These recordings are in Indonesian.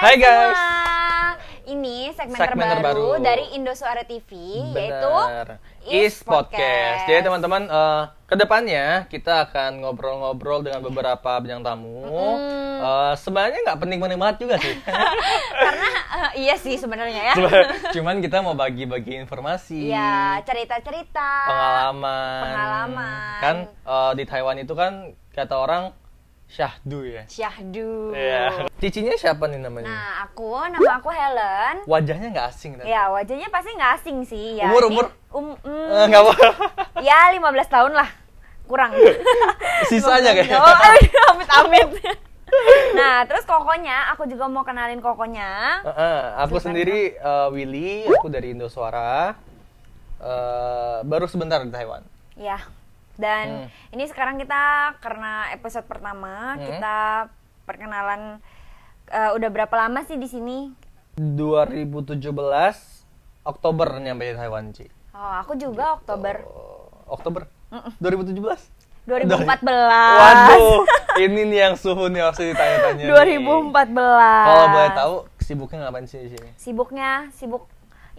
Hai, guys. Semua. Ini segmen, segmen terbaru, terbaru dari Suara TV Bener. yaitu Is Podcast. Podcast. Jadi teman-teman uh, eh, kedepannya kita akan ngobrol-ngobrol dengan beberapa bintang tamu. Mm. Uh, sebenarnya nggak penting-penting banget juga sih. Karena uh, iya sih sebenarnya ya. Cuman kita mau bagi-bagi informasi. Iya, cerita-cerita. Pengalaman. Pengalaman. Kan uh, di Taiwan itu kan kata orang Syahdu ya. Syahdu. Yeah. Cicinya siapa nih namanya? Nah, aku nama aku Helen. Wajahnya nggak asing kan? Ya, wajahnya pasti nggak asing sih ya. Umur umur um, mm. eh, nggak enggak apa. ya, 15 tahun lah. Kurang. Sisanya kayaknya. Oh, iya, amit amit. nah, terus kokonya aku juga mau kenalin kokonya. Uh, uh, aku Sebenernya. sendiri uh, Willy, aku dari Indosuara. Uh, baru sebentar di Taiwan. Ya, dan hmm. ini sekarang kita karena episode pertama hmm. kita perkenalan uh, udah berapa lama sih di sini? 2017 Oktober nyampe di Taiwan, Ci. Oh, aku juga gitu. Oktober. Oktober. Mm -mm. 2017? 2014. Waduh, ini nih yang suhu nih waktu ditanya-tanya. 2014. Kalau boleh tahu sibuknya ngapain sih di sini? Sibuknya sibuk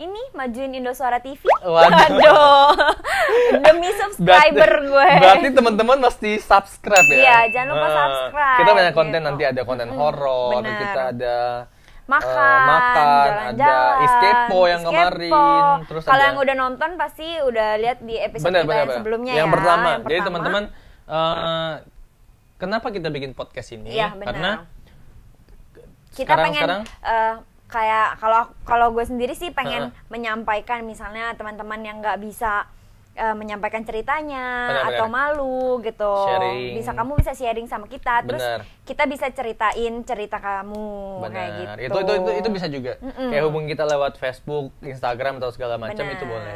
ini majuin Indosuara TV. Waduh. Demi subscriber gue. Berarti teman-teman mesti subscribe ya. Iya, jangan lupa ah, subscribe. Kita banyak konten gitu. nanti ada konten hmm, horor, kita ada makan, uh, makan jalan-jalan, ada escape yang escape kemarin. Terus kalau yang udah nonton pasti udah lihat di episode bener, bener, yang sebelumnya yang ya. Pertama. Yang pertama. Jadi teman-teman uh, kenapa kita bikin podcast ini? Ya, Karena kita sekarang, pengen sekarang, uh, kayak kalau kalau gue sendiri sih pengen uh-huh. menyampaikan misalnya teman-teman yang nggak bisa uh, menyampaikan ceritanya benar, atau benar. malu gitu sharing. bisa kamu bisa sharing sama kita terus benar. kita bisa ceritain cerita kamu benar. kayak gitu itu itu itu, itu bisa juga mm -mm. kayak hubung kita lewat Facebook Instagram atau segala macam itu boleh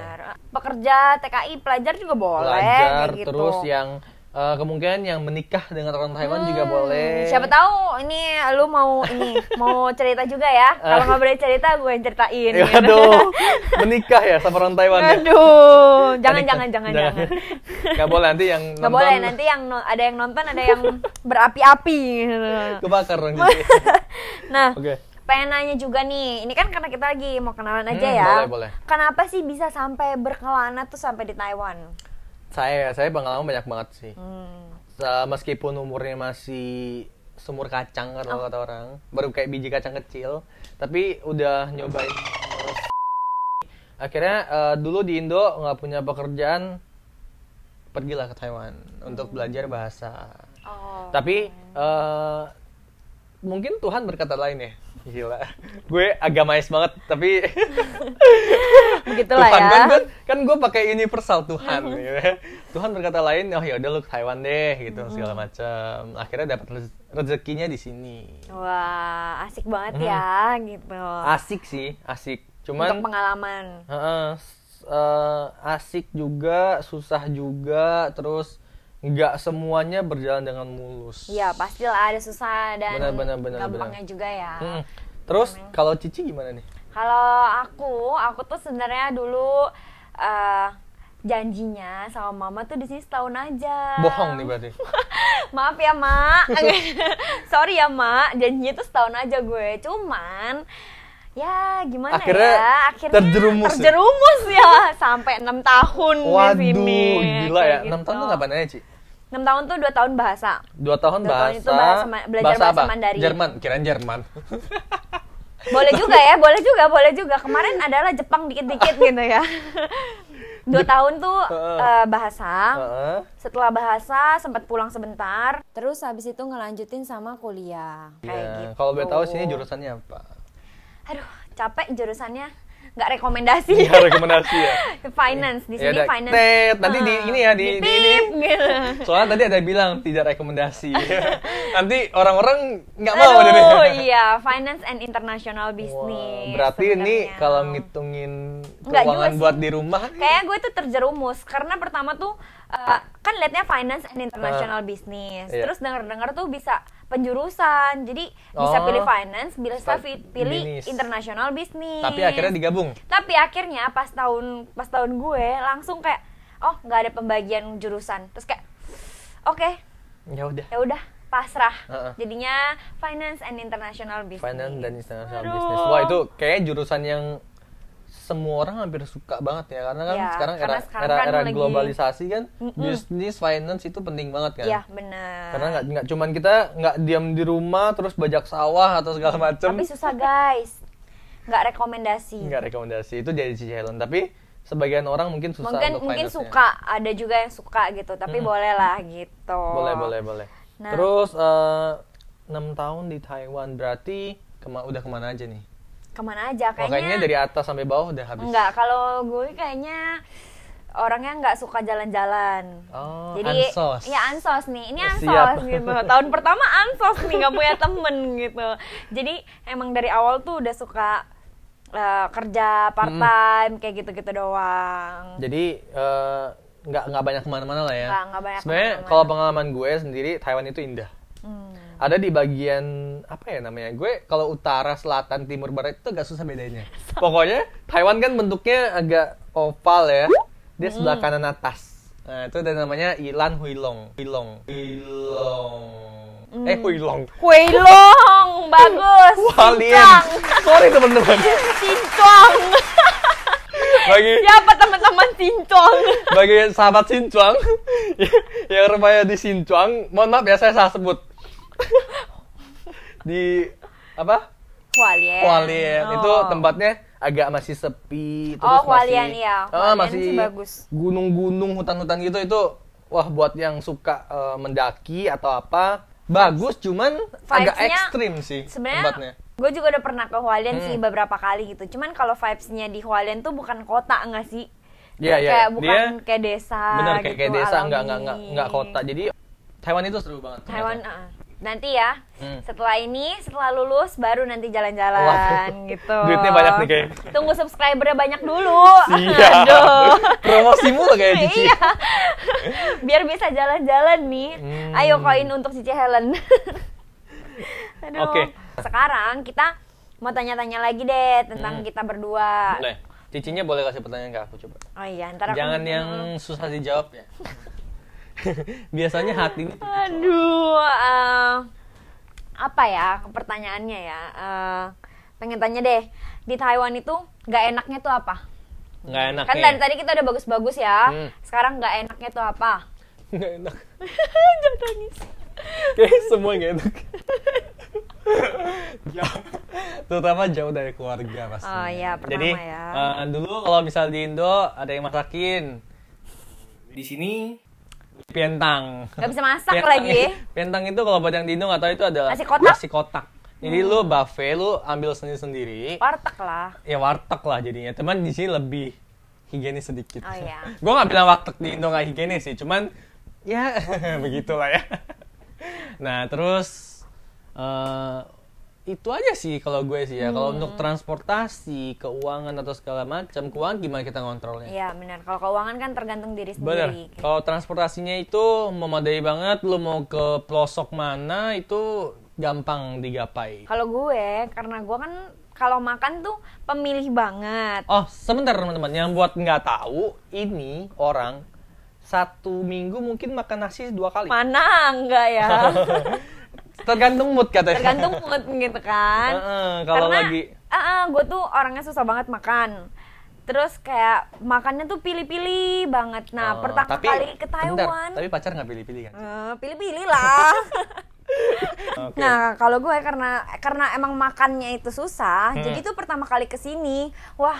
pekerja TKI pelajar juga boleh pelajar gitu. terus yang Eh, kemungkinan yang menikah dengan orang Taiwan hmm, juga boleh. Siapa tahu ini lu mau ini mau cerita juga ya. Eh. Kalau nggak boleh cerita gue yang ceritain. Ya, eh, gitu. Aduh, menikah ya sama orang Taiwan. Ya? Aduh, jangan jangan jangan jangan. Gak boleh nanti yang nonton. Gak boleh nanti yang no, ada yang nonton ada yang berapi-api. Gitu. Kebakar dong gitu. nah, okay pengen nanya juga nih ini kan karena kita lagi mau kenalan aja hmm, ya boleh, boleh. kenapa sih bisa sampai berkelana tuh sampai di Taiwan saya saya bang banyak banget sih hmm. meskipun umurnya masih semur kacang kan kalau oh. kata orang baru kayak biji kacang kecil tapi udah nyobain akhirnya uh, dulu di Indo nggak punya pekerjaan pergilah ke Taiwan hmm. untuk belajar bahasa oh. tapi uh, mungkin Tuhan berkata lain ya Gila. Gue agamais banget tapi begitulah Tuhan, ya. Kan gue kan, kan gue pakai universal Tuhan mm-hmm. gitu. Ya. Tuhan berkata lain, "Oh ya udah lu ke Taiwan deh" gitu mm -hmm. segala macam. Akhirnya dapat rezekinya di sini. Wah, asik banget mm. ya gitu. Asik sih, asik. Cuman Untuk pengalaman. Uh, uh, asik juga, susah juga, terus nggak semuanya berjalan dengan mulus. Iya, pastilah ada susah dan benar, benar, benar, gampangnya benar. juga ya. Hmm. Terus kalau Cici gimana nih? Kalau aku, aku tuh sebenarnya dulu uh, janjinya sama mama tuh di sini setahun aja. Bohong nih berarti. Maaf ya, Mak. Sorry ya, Mak. Janjinya tuh setahun aja gue. Cuman ya gimana akhirnya ya akhirnya terjerumus ya? terjerumus ya, ya. sampai enam tahun Waduh, di sini. Waduh, gila ya. Enam gitu. tahun tuh gitu. ngapain aja, sih? 6 tahun tuh 2 tahun bahasa. 2 tahun dua bahasa. Tahun itu bahasa belajar bahasa, bahasa Mandarin. Jerman, kirain Jerman. boleh juga ya, boleh juga, boleh juga. Kemarin adalah Jepang dikit-dikit gitu ya. dua tahun tuh uh, bahasa setelah bahasa sempat pulang sebentar terus habis itu ngelanjutin sama kuliah yeah. kayak gitu kalau boleh tahu gitu. sini jurusannya apa aduh capek jurusannya nggak rekomendasi Iya rekomendasi ya finance di ya sini ada, finance tet, nanti di ah, ini ya di, di, ini gitu. soalnya tadi ada bilang tidak rekomendasi ya. nanti orang-orang nggak mau jadi iya finance and international business wow, berarti sebenernya. ini kalau ngitungin keuangan buat di rumah kayak gue tuh terjerumus karena pertama tuh uh, kan liatnya finance and international uh, business iya. terus denger denger tuh bisa penjurusan. Jadi oh, bisa pilih oh. finance, bisa pilih internasional bisnis. Tapi akhirnya digabung. Tapi akhirnya pas tahun pas tahun gue langsung kayak oh nggak ada pembagian jurusan. Terus kayak oke. Okay, ya udah. Ya udah pasrah. Uh -uh. Jadinya finance and international business. Finance dan international Aduh. business. Wah, itu kayak jurusan yang semua orang hampir suka banget ya karena kan ya, sekarang karena era sekarang era, kan era lagi... globalisasi kan mm -mm. bisnis finance itu penting banget kan ya benar karena nggak nggak cuman kita nggak diam di rumah terus bajak sawah atau segala mm, macam tapi susah guys nggak rekomendasi nggak rekomendasi itu jadi Helen tapi sebagian orang mungkin susah mungkin untuk mungkin suka ada juga yang suka gitu tapi hmm. boleh lah gitu boleh boleh boleh nah. terus eh, enam uh, tahun di Taiwan berarti kema udah kemana aja nih kemana aja kayaknya, oh, kayaknya dari atas sampai bawah udah habis nggak kalau gue kayaknya orangnya nggak suka jalan-jalan. Oh, Jadi, ansos. Ya ansos nih. Ini ansos Siap. gitu. Tahun pertama ansos nih, nggak punya temen gitu. Jadi emang dari awal tuh udah suka uh, kerja part time hmm. kayak gitu-gitu doang. Jadi eh, nggak uh, nggak banyak kemana-mana lah ya. Nggak banyak. Sebenarnya kalau pengalaman gue sendiri Taiwan itu indah ada di bagian apa ya namanya gue kalau utara selatan timur barat itu gak susah bedanya pokoknya Taiwan kan bentuknya agak oval ya dia hmm. sebelah kanan atas nah itu ada namanya Ilan Huilong Huilong Huilong eh, hmm. eh Huilong Huilong bagus Hualien sorry teman-teman Sincong bagi siapa teman-teman Sincong bagi sahabat Sincong yang remaja di Sincong mohon maaf ya saya salah sebut di apa? Hualien. Hualien. Oh. Itu tempatnya agak masih sepi terus oh, Hualien, masih ya. Hualien iya. ah, masih gunung-gunung hutan-hutan gitu itu wah buat yang suka uh, mendaki atau apa bagus cuman agak ekstrim sih tempatnya. Gue juga udah pernah ke Hualien hmm. sih beberapa kali gitu. Cuman kalau vibes-nya di Hualien tuh bukan kota enggak sih? Iya, yeah, iya. Kayak yeah. bukan Dia, kayak desa. Bener kayak, gitu, kayak desa nggak nggak enggak kota. Jadi Taiwan itu seru banget. Taiwan, uh, nanti ya hmm. setelah ini setelah lulus baru nanti jalan-jalan gitu duitnya banyak nih kayak tunggu subscribernya banyak dulu iya. Aduh. promosi mulu kayak Cici iya. biar bisa jalan-jalan nih hmm. ayo koin untuk Cici Helen oke Okay. sekarang kita mau tanya-tanya lagi deh tentang hmm. kita berdua boleh. Cicinya boleh kasih pertanyaan ke aku coba oh iya ntar jangan aku... yang susah dijawab ya biasanya hati aduh uh, apa ya pertanyaannya ya uh, pengen tanya deh di Taiwan itu nggak enaknya tuh apa nggak enak kan ya? dari tadi kita udah bagus-bagus ya hmm. sekarang nggak enaknya tuh apa nggak enak jangan nangis kayak semua nggak enak jauh, terutama jauh dari keluarga pasti. Oh iya, pertama Jadi, ya. Uh, dulu kalau misal di Indo ada yang masakin. Di sini Pientang. Gak bisa masak pientang lagi. Pientang itu kalau buat yang Dino atau itu adalah nasi kotak. Nasi kotak. Jadi hmm. lu buffet lu ambil sendiri-sendiri. Warteg lah. Ya warteg lah jadinya. Cuman di sini lebih higienis sedikit. Oh iya. Gue nggak bilang warteg di Indo nggak higienis sih. Cuman ya begitulah ya. nah terus eh, itu aja sih kalau gue sih ya. Hmm. Kalau untuk hmm. transportasi, keuangan atau segala macam, keuangan gimana kita ngontrolnya? Iya, benar. Kalau keuangan kan tergantung diri sendiri. Benar. Gitu. Kalau transportasinya itu memadai banget, lo mau ke pelosok mana itu gampang digapai. Kalau gue karena gue kan kalau makan tuh pemilih banget. Oh, sebentar teman-teman, yang buat nggak tahu ini orang satu minggu mungkin makan nasi dua kali. Mana enggak ya? tergantung mood katanya tergantung mood gitu kan uh, uh, kalau Karena, lagi uh, uh, gue tuh orangnya susah banget makan terus kayak makannya tuh pilih-pilih banget nah uh, pertama tapi, kali ke Taiwan bentar, tapi pacar nggak pilih-pilih kan pilih eh, pilih-pilih lah okay. Nah, kalau gue karena karena emang makannya itu susah, hmm. jadi tuh pertama kali kesini wah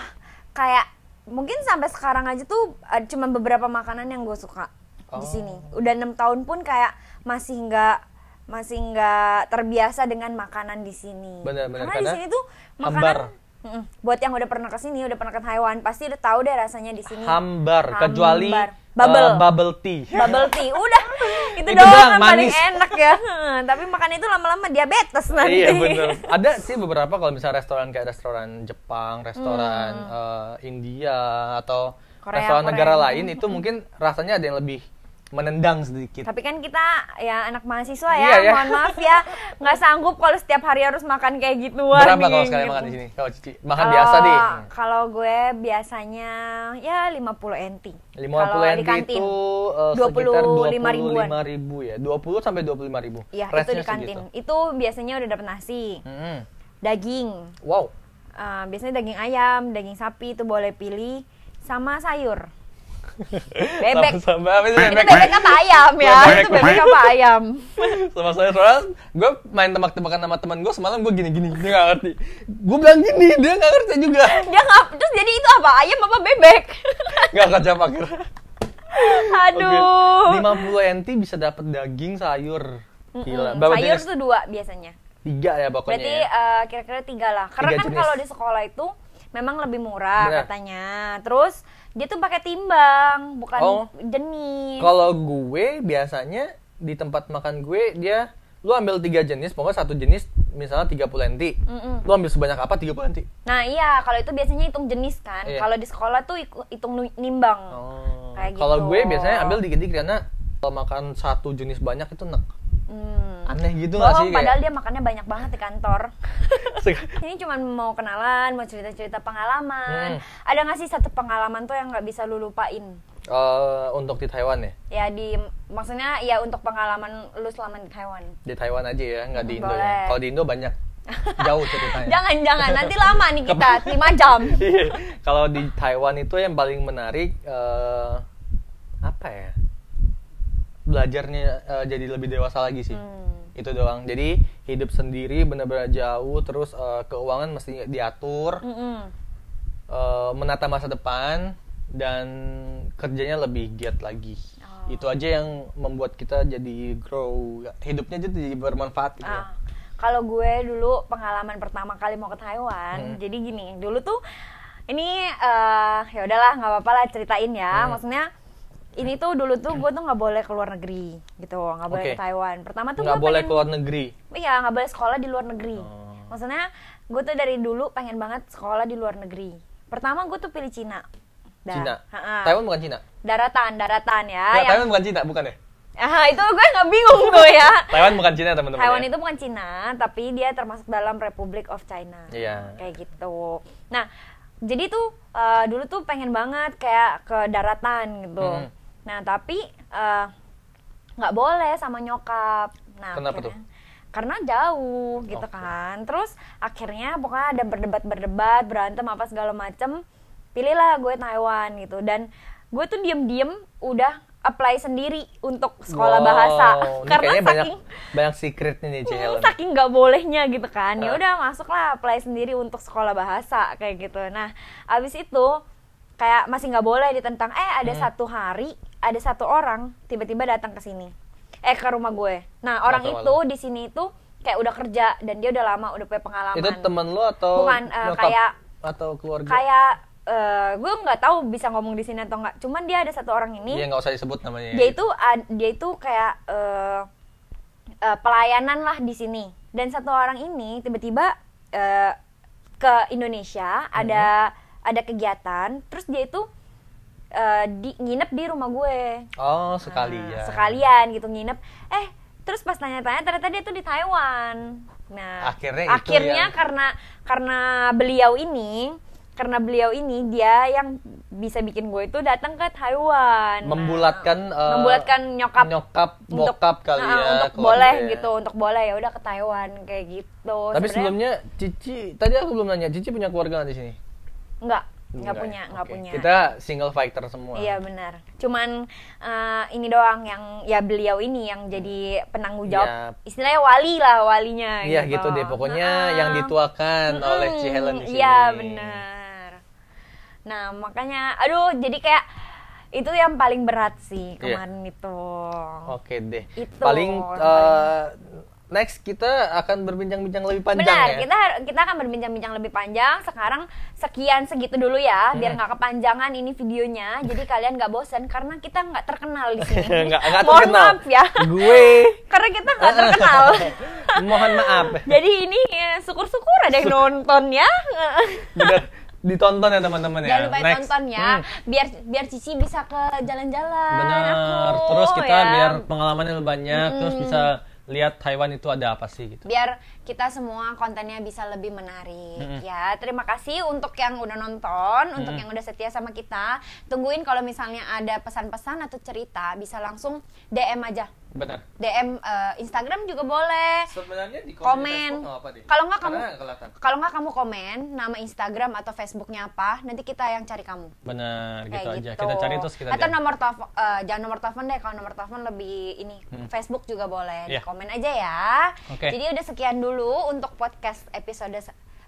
kayak mungkin sampai sekarang aja tuh uh, eh, cuma beberapa makanan yang gue suka oh. di sini. Udah enam tahun pun kayak masih nggak masih nggak terbiasa dengan makanan di sini. Benar, benar. Karena, karena di sini tuh makanan hambar. buat yang udah pernah ke sini, udah pernah ke Taiwan, pasti udah tahu deh rasanya di sini. Hambar, hambar. kecuali bubble uh, bubble tea. Bubble tea. Udah itu, itu doang, yang paling enak ya. Tapi makan itu lama-lama diabetes nanti. Iya, benar. Ada sih beberapa kalau misalnya restoran kayak restoran Jepang, restoran hmm. uh, India atau Korea, restoran Korea. negara lain itu mungkin rasanya ada yang lebih menendang sedikit. Tapi kan kita ya anak mahasiswa ya, iya, ya. mohon maaf ya, nggak sanggup kalau setiap hari harus makan kayak gituan. Berapa kalau sekali gitu. makan di sini? Kalau Cici makan kalo, biasa deh. Kalau gue biasanya ya lima puluh 50 kalo NT di kantin, eh, itu dua puluh lima ribu ya. puluh sampai dua puluh lima ribu. Iya, itu di kantin. Segitu. Itu biasanya udah dapat nasi. Hmm. Daging. Wow. Uh, biasanya daging ayam, daging sapi itu boleh pilih sama sayur bebek. Sama, sama, itu bebek. bebek apa ayam ya? Bebek. Itu bebek apa ayam? sama saya soalnya gue main tembak-tembakan sama teman gue semalam gue gini-gini dia nggak ngerti. Gue bilang gini dia nggak ngerti juga. dia nggak terus jadi itu apa ayam apa bebek? gak kerja pakir Aduh. Lima puluh nt bisa dapat daging sayur. Gila. Mm -mm. Sayur tuh dua biasanya. Tiga ya pokoknya. Berarti ya. uh, kira-kira tiga lah. Karena tiga kan kalau di sekolah itu memang lebih murah Bener. katanya. Terus dia tuh pakai timbang, bukan oh. jenis. Kalau gue biasanya di tempat makan gue dia lu ambil tiga jenis, pokoknya satu jenis misalnya tiga puluh nanti Lu ambil sebanyak apa 30 nanti Nah, iya, kalau itu biasanya hitung jenis kan. Iya. Kalau di sekolah tuh hitung nimbang. Oh. Kayak gitu. Kalau gue biasanya ambil dikit-dikit karena kalau makan satu jenis banyak itu enak. Hmm aneh gitu nggak sih padahal kayak... dia makannya banyak banget di kantor ini cuman mau kenalan mau cerita cerita pengalaman hmm. ada nggak sih satu pengalaman tuh yang nggak bisa lu lupain Uh, untuk di Taiwan ya? Ya di maksudnya ya untuk pengalaman lu selama di Taiwan. Di Taiwan aja ya, nggak di Indo. Ya. Kalau di Indo banyak jauh ceritanya. jangan jangan nanti lama nih kita 5 jam. Iya. Kalau di Taiwan itu yang paling menarik uh, apa ya? belajarnya uh, jadi lebih dewasa lagi sih hmm. itu doang jadi hidup sendiri benar-benar jauh terus uh, keuangan mesti diatur -hmm. uh, menata masa depan dan kerjanya lebih giat lagi oh. itu aja yang membuat kita jadi grow hidupnya jadi bermanfaat gitu ya. ah. kalau gue dulu pengalaman pertama kali mau ke Taiwan hmm. jadi gini dulu tuh ini uh, ya udahlah nggak apa-apa lah ceritain ya hmm. maksudnya ini tuh dulu tuh gue tuh nggak boleh ke luar negeri gitu nggak boleh ke Taiwan pertama tuh nggak boleh ke luar negeri iya nggak boleh sekolah di luar negeri oh. maksudnya gue tuh dari dulu pengen banget sekolah di luar negeri pertama gue tuh pilih Cina da. Cina ha -ha. Taiwan bukan Cina daratan daratan ya nah, yang... Taiwan bukan Cina bukan ya Aha, itu gue nggak bingung tuh ya. Taiwan bukan Cina teman-teman. Taiwan ya? itu bukan Cina, tapi dia termasuk dalam Republic of China. Iya. Kayak gitu. Nah, jadi tuh uh, dulu tuh pengen banget kayak ke daratan gitu. Hmm Nah, tapi eh, nggak uh, boleh sama nyokap. Nah, Kenapa akhirnya, tuh? Karena jauh gitu okay. kan. Terus akhirnya pokoknya ada berdebat-berdebat, berantem apa segala macem. Pilihlah gue Taiwan gitu. Dan gue tuh diem-diem udah apply sendiri untuk sekolah wow, bahasa karena saking banyak, banyak secretnya nih Cihelen. Hmm, saking nggak bolehnya gitu kan ya udah masuklah apply sendiri untuk sekolah bahasa kayak gitu nah abis itu kayak masih nggak boleh ditentang eh ada hmm. satu hari ada satu orang tiba-tiba datang ke sini eh ke rumah gue nah orang Mata itu di sini itu kayak udah kerja dan dia udah lama udah punya pengalaman itu temen lo atau bukan uh, kayak atau keluarga kayak uh, gue nggak tahu bisa ngomong di sini atau nggak cuman dia ada satu orang ini dia nggak usah disebut namanya dia itu uh, dia itu kayak uh, uh, pelayanan lah di sini dan satu orang ini tiba-tiba uh, ke Indonesia hmm. ada ada kegiatan terus dia itu uh, di nginep di rumah gue oh nah, sekalian nah, sekalian gitu nginep eh terus pas nanya tanya ternyata dia tuh di Taiwan nah akhirnya akhirnya yang... karena karena beliau ini karena beliau ini dia yang bisa bikin gue itu datang ke Taiwan nah, membulatkan nah, uh, membulatkan nyokap nyokap untuk, bokap kali uh, ya untuk boleh ya. gitu untuk boleh ya udah ke Taiwan kayak gitu tapi Sebenernya, sebelumnya Cici tadi aku belum nanya Cici punya keluarga di sini Enggak nggak punya nggak okay. punya kita single fighter semua iya benar cuman uh, ini doang yang ya beliau ini yang jadi hmm. penanggung jawab ya. istilahnya wali lah walinya iya gitu. gitu deh pokoknya uh -uh. yang dituakan -hmm. oleh Ci Helen di iya benar nah makanya aduh jadi kayak itu yang paling berat sih iya. kemarin yeah. itu oke okay deh itu paling, paling eh, next kita akan berbincang-bincang lebih panjang Benar, ya. kita kita akan berbincang-bincang lebih panjang. Sekarang sekian segitu dulu ya, hmm. biar nggak kepanjangan ini videonya. Jadi kalian nggak bosen karena kita nggak terkenal di sini. gak, terkenal. Mohon maaf ya. Gue. karena kita nggak terkenal. Mohon maaf. Jadi ini eh, syukur-syukur ada yang nonton ya. Benar ditonton ya teman-teman ya. Jangan lupa Next. tonton ya. Hmm. Biar biar Cici bisa ke jalan-jalan. Benar. terus kita ya. biar pengalamannya lebih banyak, hmm. terus bisa lihat Taiwan itu ada apa sih gitu. Biar kita semua kontennya bisa lebih menarik mm -hmm. ya. Terima kasih untuk yang udah nonton, mm -hmm. untuk yang udah setia sama kita. Tungguin kalau misalnya ada pesan-pesan atau cerita bisa langsung DM aja Benar. DM uh, eh, Instagram juga boleh. Sebenarnya di komen. Kalau nggak kamu kalau nggak kamu komen nama Instagram atau Facebooknya apa, nanti kita yang cari kamu. Benar, gitu, Kayak aja. Gitu. Kita cari terus kita. Atau jam. nomor telepon, uh, jangan nomor telepon deh. Kalau nomor telepon lebih ini hmm. Facebook juga boleh. Yeah. Di iya. komen aja ya. Okay. Jadi udah sekian dulu untuk podcast episode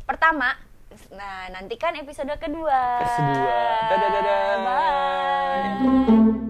pertama. Nah, nantikan episode kedua. Kedua. Dadah, dadah. Bye.